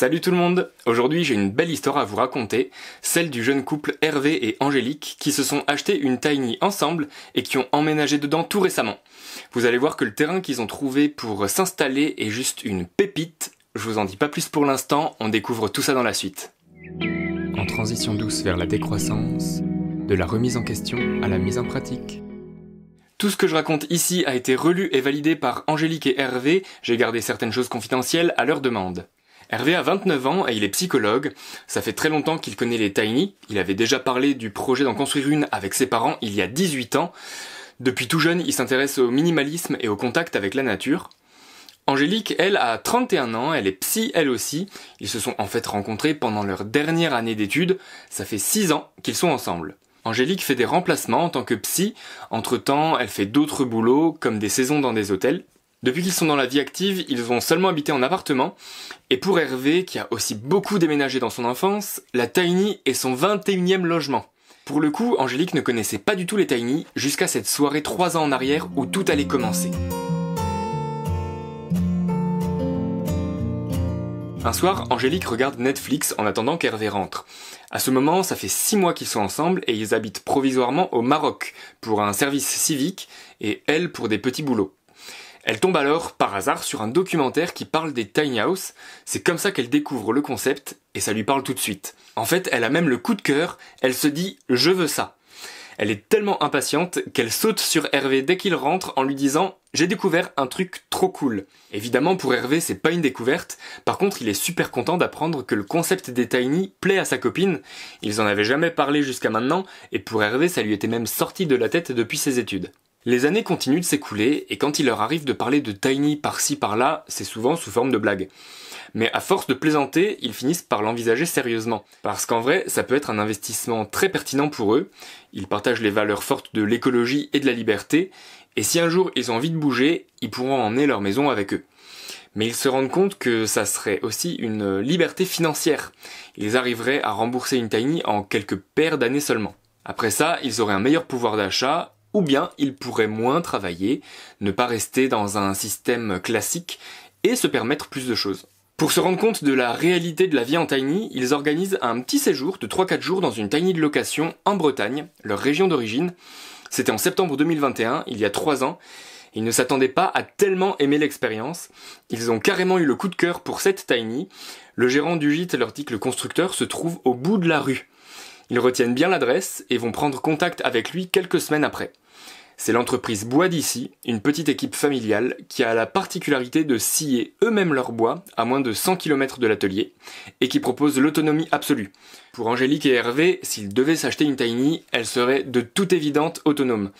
Salut tout le monde Aujourd'hui j'ai une belle histoire à vous raconter, celle du jeune couple Hervé et Angélique qui se sont achetés une tiny ensemble et qui ont emménagé dedans tout récemment. Vous allez voir que le terrain qu'ils ont trouvé pour s'installer est juste une pépite. Je vous en dis pas plus pour l'instant, on découvre tout ça dans la suite. En transition douce vers la décroissance, de la remise en question à la mise en pratique. Tout ce que je raconte ici a été relu et validé par Angélique et Hervé, j'ai gardé certaines choses confidentielles à leur demande. Hervé a 29 ans et il est psychologue. Ça fait très longtemps qu'il connaît les Tiny. Il avait déjà parlé du projet d'en construire une avec ses parents il y a 18 ans. Depuis tout jeune, il s'intéresse au minimalisme et au contact avec la nature. Angélique, elle, a 31 ans, elle est psy elle aussi. Ils se sont en fait rencontrés pendant leur dernière année d'études. Ça fait 6 ans qu'ils sont ensemble. Angélique fait des remplacements en tant que psy. Entre-temps, elle fait d'autres boulots, comme des saisons dans des hôtels. Depuis qu'ils sont dans la vie active, ils vont seulement habiter en appartement. Et pour Hervé, qui a aussi beaucoup déménagé dans son enfance, la Tiny est son 21e logement. Pour le coup, Angélique ne connaissait pas du tout les Tiny jusqu'à cette soirée 3 ans en arrière où tout allait commencer. Un soir, Angélique regarde Netflix en attendant qu'Hervé rentre. À ce moment, ça fait six mois qu'ils sont ensemble et ils habitent provisoirement au Maroc pour un service civique et elle pour des petits boulots. Elle tombe alors, par hasard, sur un documentaire qui parle des tiny house, c'est comme ça qu'elle découvre le concept, et ça lui parle tout de suite. En fait, elle a même le coup de cœur, elle se dit « je veux ça ». Elle est tellement impatiente qu'elle saute sur Hervé dès qu'il rentre en lui disant j'ai découvert un truc trop cool. Évidemment pour Hervé c'est pas une découverte, par contre il est super content d'apprendre que le concept des tiny plaît à sa copine, ils en avaient jamais parlé jusqu'à maintenant et pour Hervé ça lui était même sorti de la tête depuis ses études. Les années continuent de s'écouler, et quand il leur arrive de parler de Tiny par-ci par-là, c'est souvent sous forme de blague. Mais à force de plaisanter, ils finissent par l'envisager sérieusement. Parce qu'en vrai, ça peut être un investissement très pertinent pour eux, ils partagent les valeurs fortes de l'écologie et de la liberté, et si un jour ils ont envie de bouger, ils pourront emmener leur maison avec eux. Mais ils se rendent compte que ça serait aussi une liberté financière. Ils arriveraient à rembourser une Tiny en quelques paires d'années seulement. Après ça, ils auraient un meilleur pouvoir d'achat ou bien ils pourraient moins travailler, ne pas rester dans un système classique et se permettre plus de choses. Pour se rendre compte de la réalité de la vie en tiny, ils organisent un petit séjour de 3-4 jours dans une tiny de location en Bretagne, leur région d'origine. C'était en septembre 2021, il y a 3 ans. Ils ne s'attendaient pas à tellement aimer l'expérience. Ils ont carrément eu le coup de cœur pour cette tiny. Le gérant du gîte leur dit que le constructeur se trouve au bout de la rue. Ils retiennent bien l'adresse et vont prendre contact avec lui quelques semaines après. C'est l'entreprise Bois d'ici, une petite équipe familiale qui a la particularité de scier eux-mêmes leur bois à moins de 100 km de l'atelier et qui propose l'autonomie absolue. Pour Angélique et Hervé, s'ils devaient s'acheter une Tiny, elle serait de toute évidente autonome.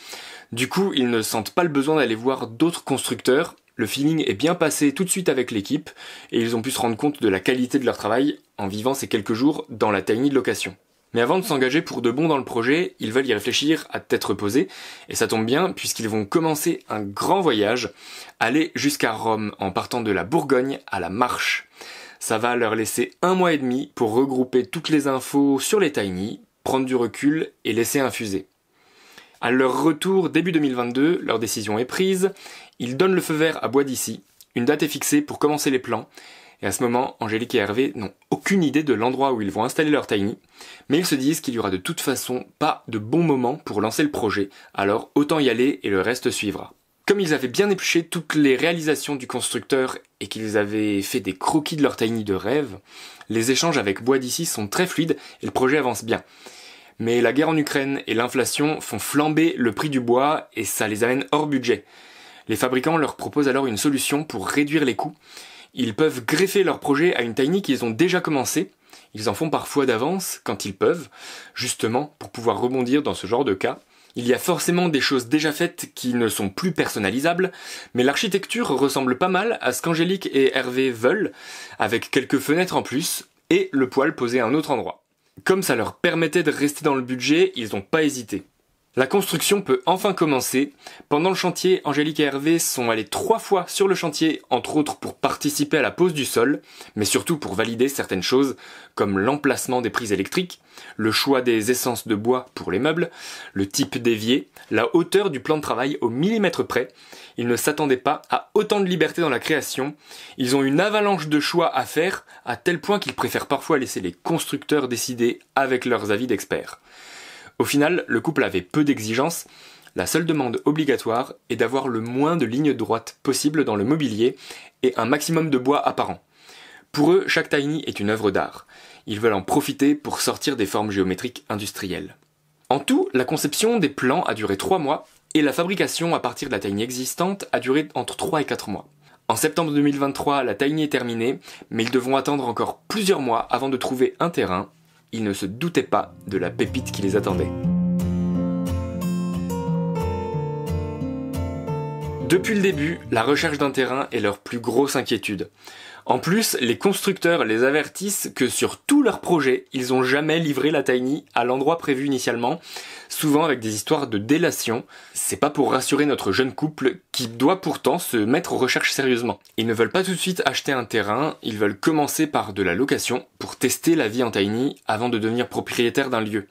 Du coup, ils ne sentent pas le besoin d'aller voir d'autres constructeurs, le feeling est bien passé tout de suite avec l'équipe et ils ont pu se rendre compte de la qualité de leur travail en vivant ces quelques jours dans la Tiny de location. Mais avant de s'engager pour de bon dans le projet, ils veulent y réfléchir à tête reposée, et ça tombe bien puisqu'ils vont commencer un grand voyage, aller jusqu'à Rome en partant de la Bourgogne à la Marche. Ça va leur laisser un mois et demi pour regrouper toutes les infos sur les Tiny, prendre du recul et laisser infuser. À leur retour début 2022, leur décision est prise, ils donnent le feu vert à Bois d'ici, une date est fixée pour commencer les plans, et à ce moment, Angélique et Hervé n'ont aucune idée de l'endroit où ils vont installer leur tiny, mais ils se disent qu'il y aura de toute façon pas de bon moment pour lancer le projet, alors autant y aller et le reste suivra. Comme ils avaient bien épluché toutes les réalisations du constructeur et qu'ils avaient fait des croquis de leur tiny de rêve, les échanges avec Bois d'ici sont très fluides et le projet avance bien. Mais la guerre en Ukraine et l'inflation font flamber le prix du bois et ça les amène hors budget. Les fabricants leur proposent alors une solution pour réduire les coûts ils peuvent greffer leur projet à une tiny qu'ils ont déjà commencé. Ils en font parfois d'avance quand ils peuvent, justement pour pouvoir rebondir dans ce genre de cas. Il y a forcément des choses déjà faites qui ne sont plus personnalisables, mais l'architecture ressemble pas mal à ce qu'Angélique et Hervé veulent, avec quelques fenêtres en plus, et le poil posé à un autre endroit. Comme ça leur permettait de rester dans le budget, ils n'ont pas hésité. La construction peut enfin commencer. Pendant le chantier, Angélique et Hervé sont allés trois fois sur le chantier, entre autres pour participer à la pose du sol, mais surtout pour valider certaines choses, comme l'emplacement des prises électriques, le choix des essences de bois pour les meubles, le type d'évier, la hauteur du plan de travail au millimètre près. Ils ne s'attendaient pas à autant de liberté dans la création. Ils ont une avalanche de choix à faire, à tel point qu'ils préfèrent parfois laisser les constructeurs décider avec leurs avis d'experts. Au final, le couple avait peu d'exigences, la seule demande obligatoire est d'avoir le moins de lignes droites possible dans le mobilier et un maximum de bois apparent. Pour eux, chaque tiny est une œuvre d'art. Ils veulent en profiter pour sortir des formes géométriques industrielles. En tout, la conception des plans a duré 3 mois et la fabrication à partir de la tiny existante a duré entre 3 et 4 mois. En septembre 2023, la tiny est terminée, mais ils devront attendre encore plusieurs mois avant de trouver un terrain ils ne se doutaient pas de la pépite qui les attendait. Depuis le début, la recherche d'un terrain est leur plus grosse inquiétude. En plus, les constructeurs les avertissent que sur tous leurs projets, ils n'ont jamais livré la Tiny à l'endroit prévu initialement, souvent avec des histoires de délation. C'est pas pour rassurer notre jeune couple qui doit pourtant se mettre aux recherches sérieusement. Ils ne veulent pas tout de suite acheter un terrain, ils veulent commencer par de la location pour tester la vie en Tiny avant de devenir propriétaire d'un lieu.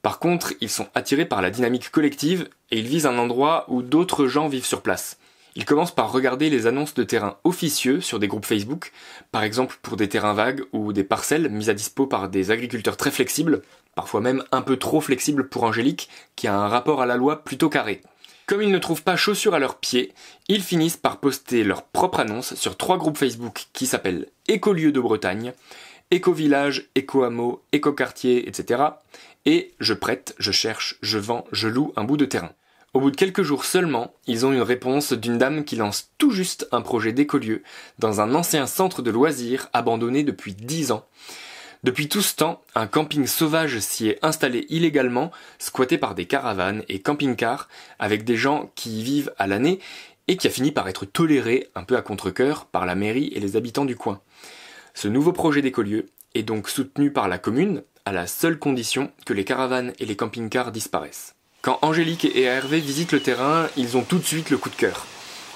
Par contre, ils sont attirés par la dynamique collective et ils visent un endroit où d'autres gens vivent sur place. Ils commencent par regarder les annonces de terrains officieux sur des groupes Facebook, par exemple pour des terrains vagues ou des parcelles mises à dispo par des agriculteurs très flexibles, parfois même un peu trop flexibles pour Angélique, qui a un rapport à la loi plutôt carré. Comme ils ne trouvent pas chaussures à leurs pieds, ils finissent par poster leur propre annonce sur trois groupes Facebook qui s'appellent Écolieux de Bretagne, Éco-village, éco-hameau, éco-quartier, etc. Et je prête, je cherche, je vends, je loue un bout de terrain. Au bout de quelques jours seulement, ils ont une réponse d'une dame qui lance tout juste un projet d'écolieu dans un ancien centre de loisirs abandonné depuis dix ans. Depuis tout ce temps, un camping sauvage s'y est installé illégalement, squatté par des caravanes et camping-cars, avec des gens qui y vivent à l'année, et qui a fini par être toléré, un peu à contre-coeur, par la mairie et les habitants du coin. Ce nouveau projet d'écolieu est donc soutenu par la commune, à la seule condition que les caravanes et les camping-cars disparaissent. Quand Angélique et Hervé visitent le terrain, ils ont tout de suite le coup de cœur.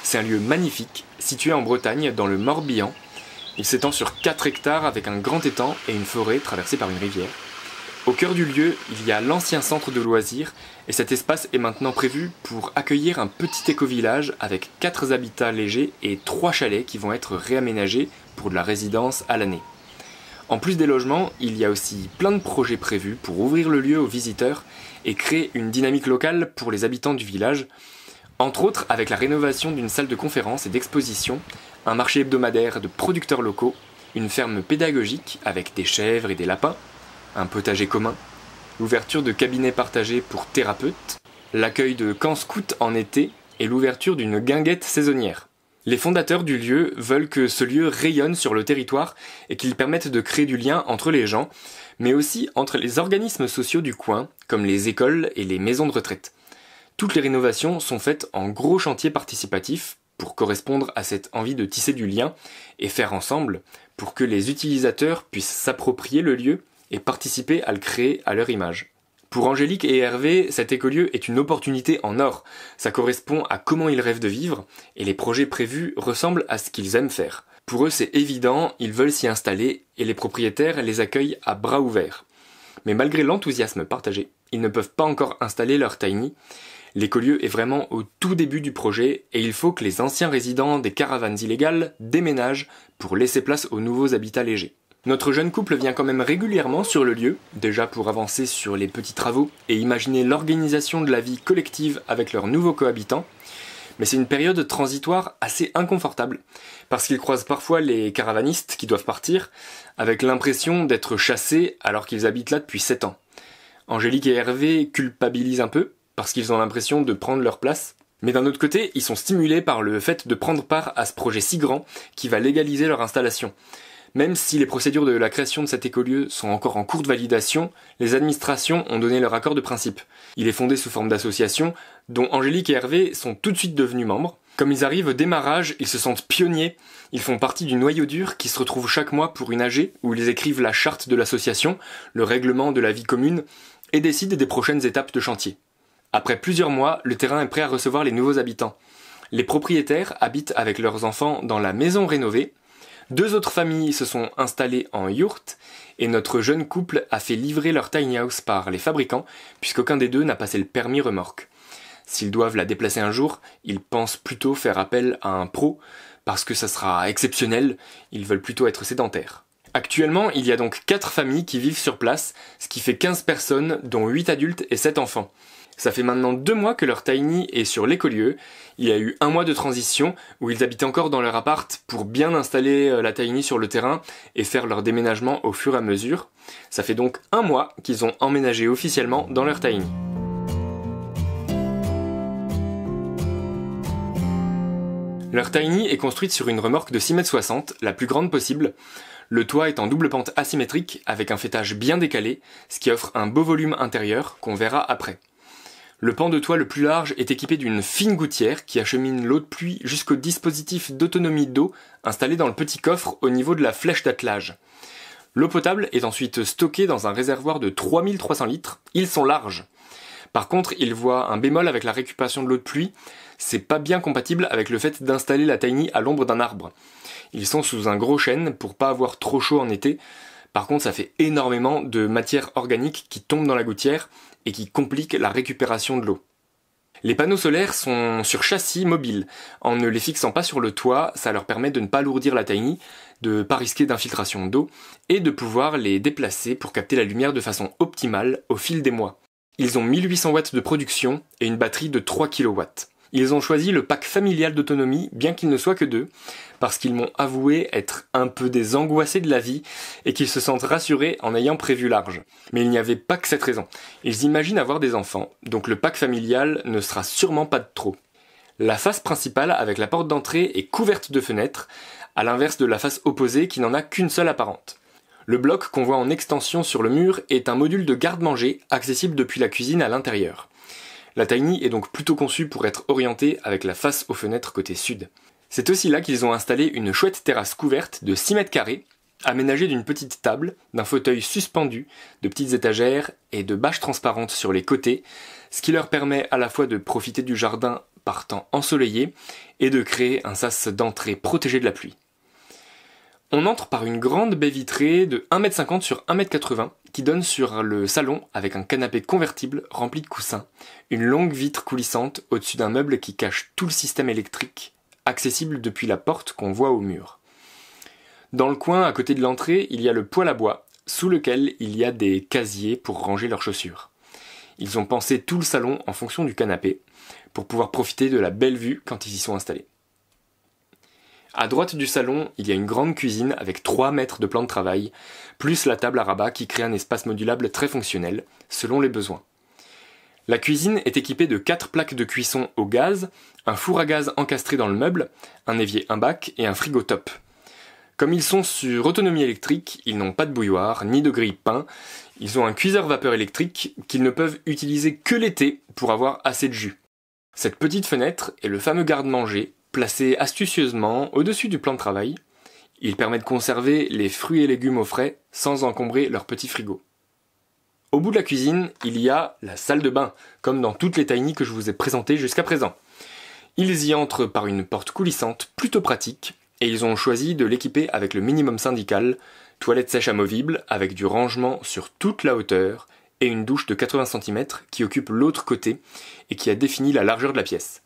C'est un lieu magnifique, situé en Bretagne, dans le Morbihan. Il s'étend sur 4 hectares avec un grand étang et une forêt traversée par une rivière. Au cœur du lieu, il y a l'ancien centre de loisirs et cet espace est maintenant prévu pour accueillir un petit éco-village avec 4 habitats légers et 3 chalets qui vont être réaménagés pour de la résidence à l'année. En plus des logements, il y a aussi plein de projets prévus pour ouvrir le lieu aux visiteurs et crée une dynamique locale pour les habitants du village, entre autres avec la rénovation d'une salle de conférences et d'exposition, un marché hebdomadaire de producteurs locaux, une ferme pédagogique avec des chèvres et des lapins, un potager commun, l'ouverture de cabinets partagés pour thérapeutes, l'accueil de camps scouts en été et l'ouverture d'une guinguette saisonnière. Les fondateurs du lieu veulent que ce lieu rayonne sur le territoire et qu'il permette de créer du lien entre les gens, mais aussi entre les organismes sociaux du coin, comme les écoles et les maisons de retraite. Toutes les rénovations sont faites en gros chantiers participatifs pour correspondre à cette envie de tisser du lien et faire ensemble pour que les utilisateurs puissent s'approprier le lieu et participer à le créer à leur image. Pour Angélique et Hervé, cet écolieu est une opportunité en or. Ça correspond à comment ils rêvent de vivre, et les projets prévus ressemblent à ce qu'ils aiment faire. Pour eux, c'est évident, ils veulent s'y installer, et les propriétaires les accueillent à bras ouverts. Mais malgré l'enthousiasme partagé, ils ne peuvent pas encore installer leur tiny. L'écolieu est vraiment au tout début du projet et il faut que les anciens résidents des caravanes illégales déménagent pour laisser place aux nouveaux habitats légers. Notre jeune couple vient quand même régulièrement sur le lieu, déjà pour avancer sur les petits travaux et imaginer l'organisation de la vie collective avec leurs nouveaux cohabitants, mais c'est une période transitoire assez inconfortable, parce qu'ils croisent parfois les caravanistes qui doivent partir, avec l'impression d'être chassés alors qu'ils habitent là depuis 7 ans. Angélique et Hervé culpabilisent un peu, parce qu'ils ont l'impression de prendre leur place, mais d'un autre côté, ils sont stimulés par le fait de prendre part à ce projet si grand qui va légaliser leur installation. Même si les procédures de la création de cet écolieu sont encore en cours de validation, les administrations ont donné leur accord de principe. Il est fondé sous forme d'association, dont Angélique et Hervé sont tout de suite devenus membres. Comme ils arrivent au démarrage, ils se sentent pionniers, ils font partie du noyau dur qui se retrouve chaque mois pour une AG, où ils écrivent la charte de l'association, le règlement de la vie commune, et décident des prochaines étapes de chantier. Après plusieurs mois, le terrain est prêt à recevoir les nouveaux habitants. Les propriétaires habitent avec leurs enfants dans la maison rénovée, deux autres familles se sont installées en yurt et notre jeune couple a fait livrer leur tiny house par les fabricants puisqu'aucun des deux n'a passé le permis remorque. S'ils doivent la déplacer un jour, ils pensent plutôt faire appel à un pro parce que ça sera exceptionnel, ils veulent plutôt être sédentaires. Actuellement, il y a donc quatre familles qui vivent sur place, ce qui fait 15 personnes, dont 8 adultes et 7 enfants. Ça fait maintenant deux mois que leur tiny est sur l'écolieu. Il y a eu un mois de transition où ils habitent encore dans leur appart pour bien installer euh, la tiny sur le terrain et faire leur déménagement au fur et à mesure. Ça fait donc un mois qu'ils ont emménagé officiellement dans leur tiny. Leur tiny est construite sur une remorque de 6m60, la plus grande possible. Le toit est en double pente asymétrique avec un fêtage bien décalé, ce qui offre un beau volume intérieur qu'on verra après. Le pan de toit le plus large est équipé d'une fine gouttière qui achemine l'eau de pluie jusqu'au dispositif d'autonomie d'eau installé dans le petit coffre au niveau de la flèche d'attelage. L'eau potable est ensuite stockée dans un réservoir de 3300 litres. Ils sont larges. Par contre, ils voient un bémol avec la récupération de l'eau de pluie. C'est pas bien compatible avec le fait d'installer la tiny à l'ombre d'un arbre. Ils sont sous un gros chêne pour pas avoir trop chaud en été, par contre, ça fait énormément de matière organique qui tombe dans la gouttière et qui complique la récupération de l'eau. Les panneaux solaires sont sur châssis mobile. En ne les fixant pas sur le toit, ça leur permet de ne pas lourdir la tiny, de ne pas risquer d'infiltration d'eau, et de pouvoir les déplacer pour capter la lumière de façon optimale au fil des mois. Ils ont 1800 watts de production et une batterie de 3 kW. Ils ont choisi le pack familial d'autonomie, bien qu'ils ne soient que deux, parce qu'ils m'ont avoué être un peu des angoissés de la vie et qu'ils se sentent rassurés en ayant prévu large. Mais il n'y avait pas que cette raison. Ils imaginent avoir des enfants, donc le pack familial ne sera sûrement pas de trop. La face principale avec la porte d'entrée est couverte de fenêtres, à l'inverse de la face opposée qui n'en a qu'une seule apparente. Le bloc qu'on voit en extension sur le mur est un module de garde-manger accessible depuis la cuisine à l'intérieur. La Tiny est donc plutôt conçue pour être orientée avec la face aux fenêtres côté sud. C'est aussi là qu'ils ont installé une chouette terrasse couverte de 6 mètres carrés, aménagée d'une petite table, d'un fauteuil suspendu, de petites étagères et de bâches transparentes sur les côtés, ce qui leur permet à la fois de profiter du jardin par temps ensoleillé et de créer un sas d'entrée protégé de la pluie. On entre par une grande baie vitrée de 1m50 sur 1m80 qui donne sur le salon avec un canapé convertible rempli de coussins, une longue vitre coulissante au-dessus d'un meuble qui cache tout le système électrique, accessible depuis la porte qu'on voit au mur. Dans le coin à côté de l'entrée, il y a le poêle à bois, sous lequel il y a des casiers pour ranger leurs chaussures. Ils ont pensé tout le salon en fonction du canapé, pour pouvoir profiter de la belle vue quand ils y sont installés. À droite du salon, il y a une grande cuisine avec 3 mètres de plan de travail, plus la table à rabat qui crée un espace modulable très fonctionnel, selon les besoins. La cuisine est équipée de 4 plaques de cuisson au gaz, un four à gaz encastré dans le meuble, un évier un bac et un frigo top. Comme ils sont sur autonomie électrique, ils n'ont pas de bouilloire ni de grille pain. Ils ont un cuiseur vapeur électrique qu'ils ne peuvent utiliser que l'été pour avoir assez de jus. Cette petite fenêtre est le fameux garde-manger Placé astucieusement au-dessus du plan de travail, il permet de conserver les fruits et légumes au frais sans encombrer leur petit frigo. Au bout de la cuisine, il y a la salle de bain, comme dans toutes les tiny que je vous ai présentées jusqu'à présent. Ils y entrent par une porte coulissante plutôt pratique et ils ont choisi de l'équiper avec le minimum syndical, toilette sèche amovible avec du rangement sur toute la hauteur et une douche de 80 cm qui occupe l'autre côté et qui a défini la largeur de la pièce.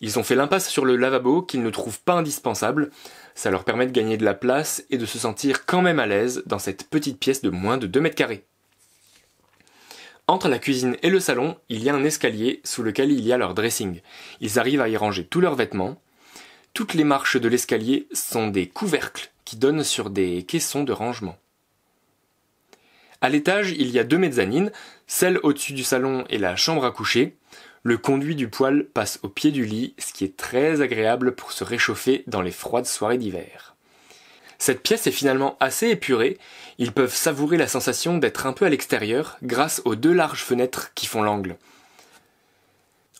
Ils ont fait l'impasse sur le lavabo qu'ils ne trouvent pas indispensable. Ça leur permet de gagner de la place et de se sentir quand même à l'aise dans cette petite pièce de moins de 2 mètres carrés. Entre la cuisine et le salon, il y a un escalier sous lequel il y a leur dressing. Ils arrivent à y ranger tous leurs vêtements. Toutes les marches de l'escalier sont des couvercles qui donnent sur des caissons de rangement. À l'étage, il y a deux mezzanines, celle au-dessus du salon et la chambre à coucher. Le conduit du poêle passe au pied du lit, ce qui est très agréable pour se réchauffer dans les froides soirées d'hiver. Cette pièce est finalement assez épurée, ils peuvent savourer la sensation d'être un peu à l'extérieur grâce aux deux larges fenêtres qui font l'angle.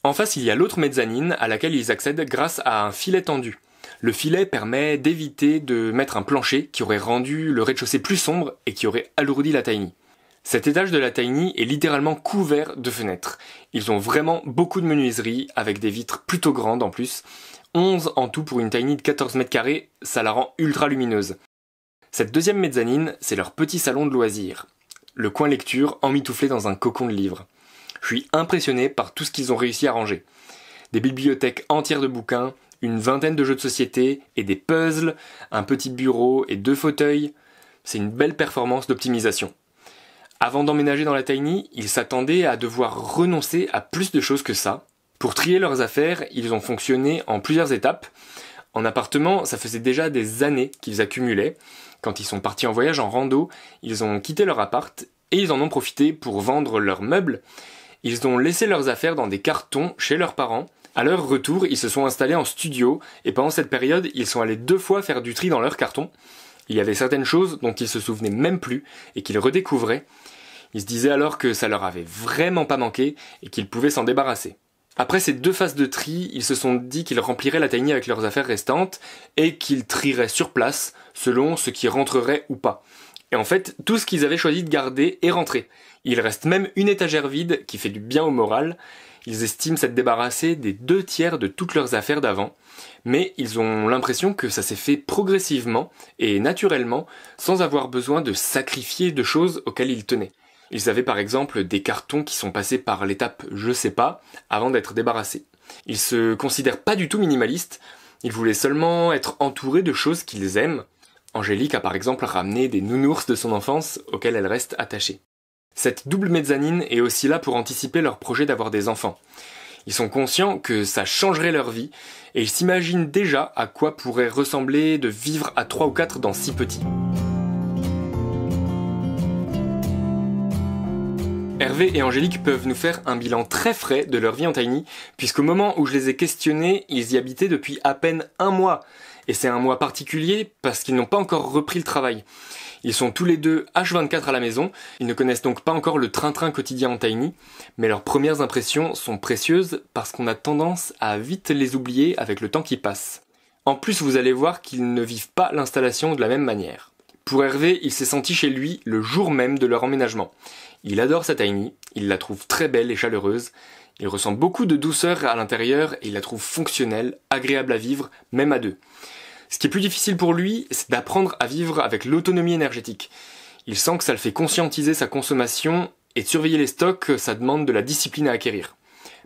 En face, il y a l'autre mezzanine à laquelle ils accèdent grâce à un filet tendu. Le filet permet d'éviter de mettre un plancher qui aurait rendu le rez-de-chaussée plus sombre et qui aurait alourdi la tiny. Cet étage de la Tiny est littéralement couvert de fenêtres. Ils ont vraiment beaucoup de menuiseries, avec des vitres plutôt grandes en plus. 11 en tout pour une Tiny de 14 mètres carrés, ça la rend ultra lumineuse. Cette deuxième mezzanine, c'est leur petit salon de loisirs. Le coin lecture emmitouflé dans un cocon de livres. Je suis impressionné par tout ce qu'ils ont réussi à ranger. Des bibliothèques entières de bouquins, une vingtaine de jeux de société et des puzzles, un petit bureau et deux fauteuils. C'est une belle performance d'optimisation. Avant d'emménager dans la Tiny, ils s'attendaient à devoir renoncer à plus de choses que ça. Pour trier leurs affaires, ils ont fonctionné en plusieurs étapes. En appartement, ça faisait déjà des années qu'ils accumulaient. Quand ils sont partis en voyage en rando, ils ont quitté leur appart et ils en ont profité pour vendre leurs meubles. Ils ont laissé leurs affaires dans des cartons chez leurs parents. À leur retour, ils se sont installés en studio et pendant cette période, ils sont allés deux fois faire du tri dans leurs cartons. Il y avait certaines choses dont ils se souvenaient même plus et qu'ils redécouvraient, ils se disaient alors que ça leur avait vraiment pas manqué et qu'ils pouvaient s'en débarrasser. Après ces deux phases de tri, ils se sont dit qu'ils rempliraient la tiny avec leurs affaires restantes et qu'ils trieraient sur place selon ce qui rentrerait ou pas. Et en fait, tout ce qu'ils avaient choisi de garder est rentré. Il reste même une étagère vide qui fait du bien au moral. Ils estiment s'être débarrassés des deux tiers de toutes leurs affaires d'avant, mais ils ont l'impression que ça s'est fait progressivement et naturellement sans avoir besoin de sacrifier de choses auxquelles ils tenaient. Ils avaient par exemple des cartons qui sont passés par l'étape je sais pas avant d'être débarrassés. Ils se considèrent pas du tout minimalistes, ils voulaient seulement être entourés de choses qu'ils aiment. Angélique a par exemple ramené des nounours de son enfance auxquels elle reste attachée. Cette double mezzanine est aussi là pour anticiper leur projet d'avoir des enfants. Ils sont conscients que ça changerait leur vie et ils s'imaginent déjà à quoi pourrait ressembler de vivre à trois ou quatre dans si petit. Hervé et Angélique peuvent nous faire un bilan très frais de leur vie en Tiny, puisqu'au moment où je les ai questionnés, ils y habitaient depuis à peine un mois. Et c'est un mois particulier parce qu'ils n'ont pas encore repris le travail. Ils sont tous les deux H24 à la maison, ils ne connaissent donc pas encore le train-train quotidien en Tiny, mais leurs premières impressions sont précieuses parce qu'on a tendance à vite les oublier avec le temps qui passe. En plus, vous allez voir qu'ils ne vivent pas l'installation de la même manière. Pour Hervé, il s'est senti chez lui le jour même de leur emménagement. Il adore sa Tiny, il la trouve très belle et chaleureuse, il ressent beaucoup de douceur à l'intérieur et il la trouve fonctionnelle, agréable à vivre, même à deux. Ce qui est plus difficile pour lui, c'est d'apprendre à vivre avec l'autonomie énergétique. Il sent que ça le fait conscientiser sa consommation et de surveiller les stocks, ça demande de la discipline à acquérir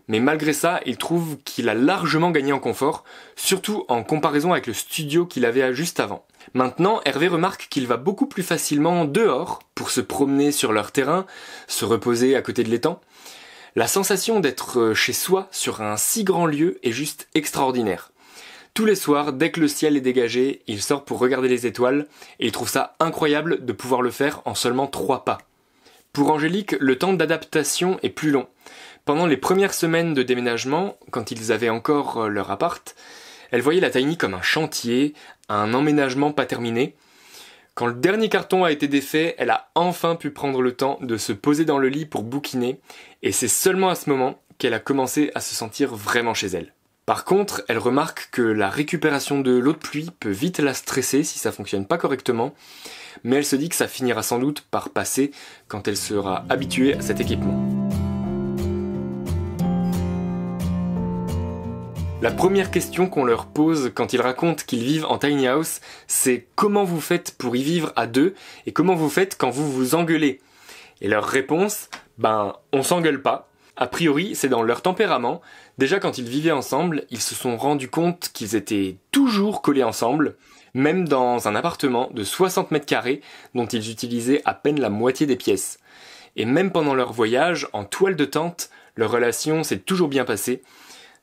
mais malgré ça, il trouve qu'il a largement gagné en confort, surtout en comparaison avec le studio qu'il avait juste avant. Maintenant, Hervé remarque qu'il va beaucoup plus facilement dehors pour se promener sur leur terrain, se reposer à côté de l'étang. La sensation d'être chez soi sur un si grand lieu est juste extraordinaire. Tous les soirs, dès que le ciel est dégagé, il sort pour regarder les étoiles et il trouve ça incroyable de pouvoir le faire en seulement trois pas. Pour Angélique, le temps d'adaptation est plus long. Pendant les premières semaines de déménagement, quand ils avaient encore euh, leur appart, elle voyait la Tiny comme un chantier, un emménagement pas terminé. Quand le dernier carton a été défait, elle a enfin pu prendre le temps de se poser dans le lit pour bouquiner, et c'est seulement à ce moment qu'elle a commencé à se sentir vraiment chez elle. Par contre, elle remarque que la récupération de l'eau de pluie peut vite la stresser si ça fonctionne pas correctement, mais elle se dit que ça finira sans doute par passer quand elle sera habituée à cet équipement. La première question qu'on leur pose quand ils racontent qu'ils vivent en tiny house, c'est comment vous faites pour y vivre à deux et comment vous faites quand vous vous engueulez Et leur réponse, ben on s'engueule pas. A priori, c'est dans leur tempérament. Déjà quand ils vivaient ensemble, ils se sont rendus compte qu'ils étaient toujours collés ensemble, même dans un appartement de 60 mètres carrés dont ils utilisaient à peine la moitié des pièces. Et même pendant leur voyage, en toile de tente, leur relation s'est toujours bien passée,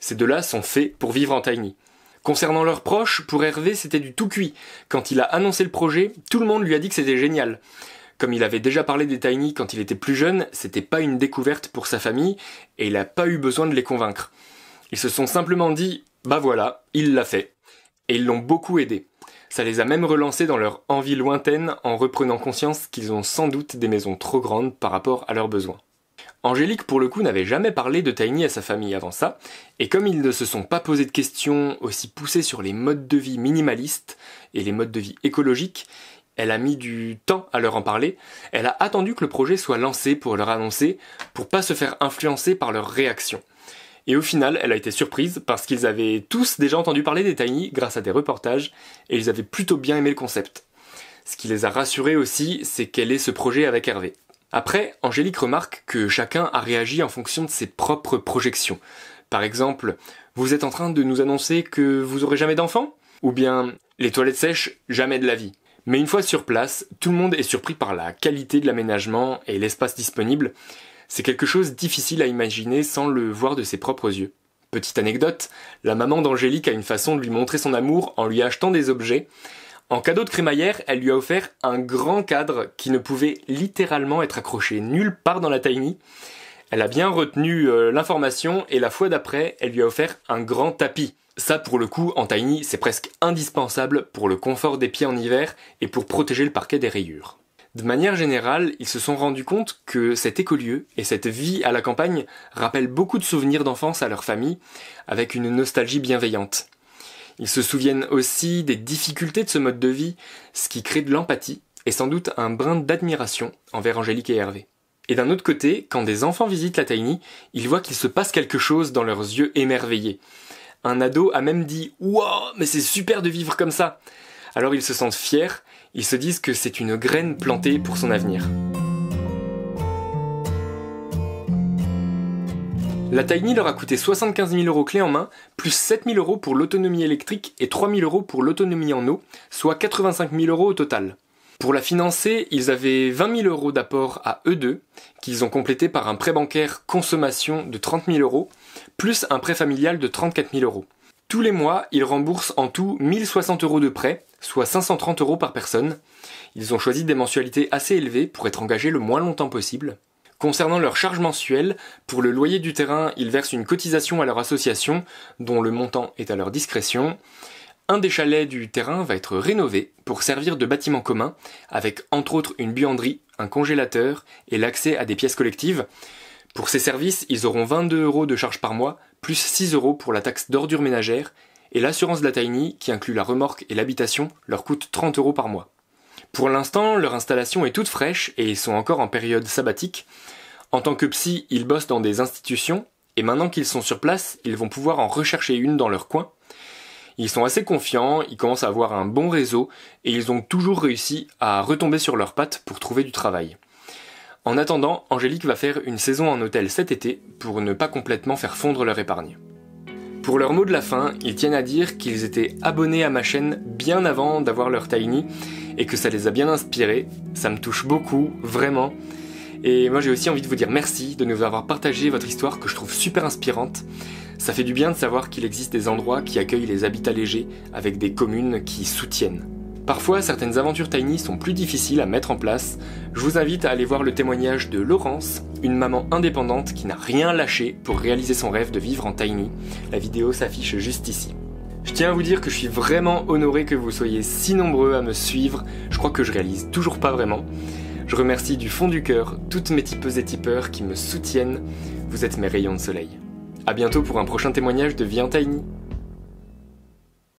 ces deux-là sont faits pour vivre en tiny. Concernant leurs proches, pour Hervé, c'était du tout cuit. Quand il a annoncé le projet, tout le monde lui a dit que c'était génial. Comme il avait déjà parlé des Tiny quand il était plus jeune, c'était pas une découverte pour sa famille et il n'a pas eu besoin de les convaincre. Ils se sont simplement dit bah voilà, il l'a fait. Et ils l'ont beaucoup aidé. Ça les a même relancés dans leur envie lointaine en reprenant conscience qu'ils ont sans doute des maisons trop grandes par rapport à leurs besoins. Angélique, pour le coup, n'avait jamais parlé de Tiny à sa famille avant ça, et comme ils ne se sont pas posé de questions aussi poussées sur les modes de vie minimalistes et les modes de vie écologiques, elle a mis du temps à leur en parler, elle a attendu que le projet soit lancé pour leur annoncer, pour pas se faire influencer par leur réaction. Et au final, elle a été surprise parce qu'ils avaient tous déjà entendu parler des Tiny grâce à des reportages, et ils avaient plutôt bien aimé le concept. Ce qui les a rassurés aussi, c'est qu'elle est ce projet avec Hervé. Après, Angélique remarque que chacun a réagi en fonction de ses propres projections. Par exemple, vous êtes en train de nous annoncer que vous aurez jamais d'enfant Ou bien, les toilettes sèches, jamais de la vie. Mais une fois sur place, tout le monde est surpris par la qualité de l'aménagement et l'espace disponible. C'est quelque chose difficile à imaginer sans le voir de ses propres yeux. Petite anecdote, la maman d'Angélique a une façon de lui montrer son amour en lui achetant des objets, en cadeau de crémaillère, elle lui a offert un grand cadre qui ne pouvait littéralement être accroché nulle part dans la Tiny. Elle a bien retenu euh, l'information et la fois d'après, elle lui a offert un grand tapis. Ça, pour le coup, en Tiny, c'est presque indispensable pour le confort des pieds en hiver et pour protéger le parquet des rayures. De manière générale, ils se sont rendus compte que cet écolieu et cette vie à la campagne rappellent beaucoup de souvenirs d'enfance à leur famille, avec une nostalgie bienveillante. Ils se souviennent aussi des difficultés de ce mode de vie, ce qui crée de l'empathie et sans doute un brin d'admiration envers Angélique et Hervé. Et d'un autre côté, quand des enfants visitent la Tiny, ils voient qu'il se passe quelque chose dans leurs yeux émerveillés. Un ado a même dit Wow, mais c'est super de vivre comme ça Alors ils se sentent fiers, ils se disent que c'est une graine plantée pour son avenir. La Tiny leur a coûté 75 000 euros clés en main, plus 7 000 euros pour l'autonomie électrique et 3 000 euros pour l'autonomie en eau, soit 85 000 euros au total. Pour la financer, ils avaient 20 000 euros d'apport à eux deux, qu'ils ont complété par un prêt bancaire consommation de 30 000 euros, plus un prêt familial de 34 000 euros. Tous les mois, ils remboursent en tout 1060 euros de prêt, soit 530 euros par personne. Ils ont choisi des mensualités assez élevées pour être engagés le moins longtemps possible. Concernant leur charge mensuelle, pour le loyer du terrain, ils versent une cotisation à leur association, dont le montant est à leur discrétion. Un des chalets du terrain va être rénové pour servir de bâtiment commun, avec entre autres une buanderie, un congélateur et l'accès à des pièces collectives. Pour ces services, ils auront 22 euros de charge par mois, plus 6 euros pour la taxe d'ordures ménagères, et l'assurance de la Tiny, qui inclut la remorque et l'habitation, leur coûte 30 euros par mois. Pour l'instant, leur installation est toute fraîche et ils sont encore en période sabbatique. En tant que psy, ils bossent dans des institutions et maintenant qu'ils sont sur place, ils vont pouvoir en rechercher une dans leur coin. Ils sont assez confiants, ils commencent à avoir un bon réseau et ils ont toujours réussi à retomber sur leurs pattes pour trouver du travail. En attendant, Angélique va faire une saison en hôtel cet été pour ne pas complètement faire fondre leur épargne. Pour leur mot de la fin, ils tiennent à dire qu'ils étaient abonnés à ma chaîne bien avant d'avoir leur Tiny et que ça les a bien inspirés. Ça me touche beaucoup, vraiment. Et moi j'ai aussi envie de vous dire merci de nous avoir partagé votre histoire que je trouve super inspirante. Ça fait du bien de savoir qu'il existe des endroits qui accueillent les habitats légers avec des communes qui soutiennent. Parfois, certaines aventures tiny sont plus difficiles à mettre en place. Je vous invite à aller voir le témoignage de Laurence une maman indépendante qui n'a rien lâché pour réaliser son rêve de vivre en tiny. La vidéo s'affiche juste ici. Je tiens à vous dire que je suis vraiment honoré que vous soyez si nombreux à me suivre, je crois que je réalise toujours pas vraiment. Je remercie du fond du cœur toutes mes tipeuses et tipeurs qui me soutiennent, vous êtes mes rayons de soleil. A bientôt pour un prochain témoignage de Vie en Tiny.